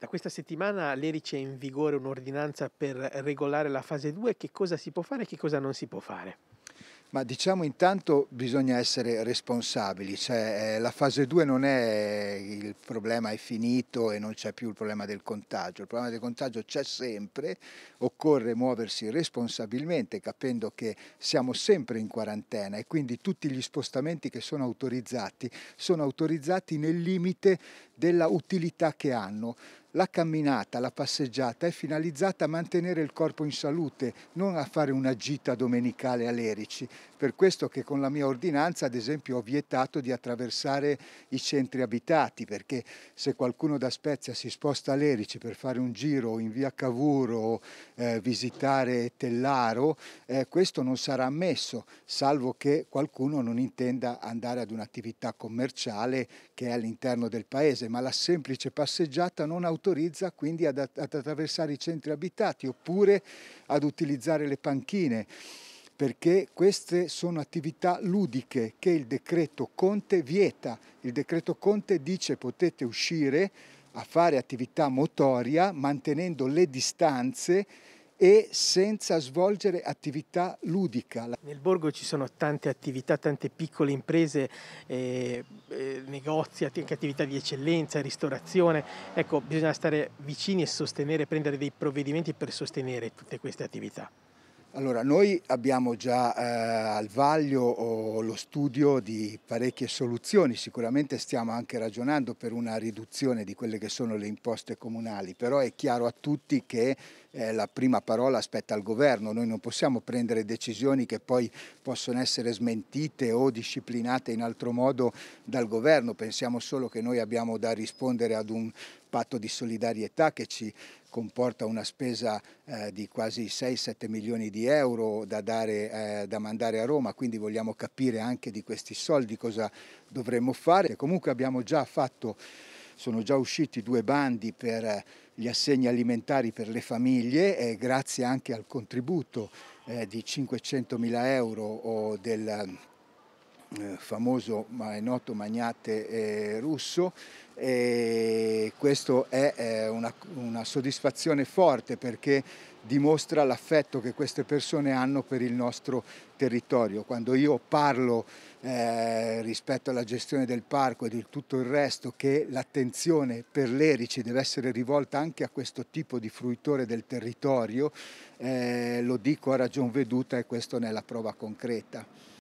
Da questa settimana l'ERI è in vigore un'ordinanza per regolare la fase 2, che cosa si può fare e che cosa non si può fare? Ma diciamo intanto bisogna essere responsabili, cioè, eh, la fase 2 non è il problema è finito e non c'è più il problema del contagio, il problema del contagio c'è sempre, occorre muoversi responsabilmente capendo che siamo sempre in quarantena e quindi tutti gli spostamenti che sono autorizzati sono autorizzati nel limite della utilità che hanno. La camminata, la passeggiata è finalizzata a mantenere il corpo in salute, non a fare una gita domenicale a Lerici. Per questo che con la mia ordinanza, ad esempio, ho vietato di attraversare i centri abitati, perché se qualcuno da Spezia si sposta a Lerici per fare un giro in via Cavour eh, visitare Tellaro, eh, questo non sarà ammesso, salvo che qualcuno non intenda andare ad un'attività commerciale che è all'interno del paese, ma la semplice passeggiata non autorizza autorizza quindi ad, ad attraversare i centri abitati oppure ad utilizzare le panchine perché queste sono attività ludiche che il decreto Conte vieta. Il decreto Conte dice potete uscire a fare attività motoria mantenendo le distanze e senza svolgere attività ludica. Nel borgo ci sono tante attività, tante piccole imprese, eh, eh, negozi, anche attività di eccellenza, ristorazione. Ecco, bisogna stare vicini e sostenere, prendere dei provvedimenti per sostenere tutte queste attività. Allora, noi abbiamo già eh, al vaglio oh, lo studio di parecchie soluzioni, sicuramente stiamo anche ragionando per una riduzione di quelle che sono le imposte comunali, però è chiaro a tutti che eh, la prima parola spetta al governo, noi non possiamo prendere decisioni che poi possono essere smentite o disciplinate in altro modo dal governo, pensiamo solo che noi abbiamo da rispondere ad un patto di solidarietà che ci comporta una spesa eh, di quasi 6-7 milioni di euro da, dare, eh, da, mandare a Roma, quindi vogliamo capire anche di questi soldi cosa dovremmo fare. Comunque abbiamo già fatto, sono già usciti due bandi per gli assegni alimentari per le famiglie e eh, grazie anche al contributo eh, di 500 mila euro del eh, famoso ma è noto magnate eh, russo e questo è eh, una, una soddisfazione forte perché dimostra l'affetto che queste persone hanno per il nostro territorio. Quando io parlo eh, rispetto alla gestione del parco e di tutto il resto che l'attenzione per l'Erici deve essere rivolta anche a questo tipo di fruitore del territorio, eh, lo dico a ragion veduta e questo ne è la prova concreta.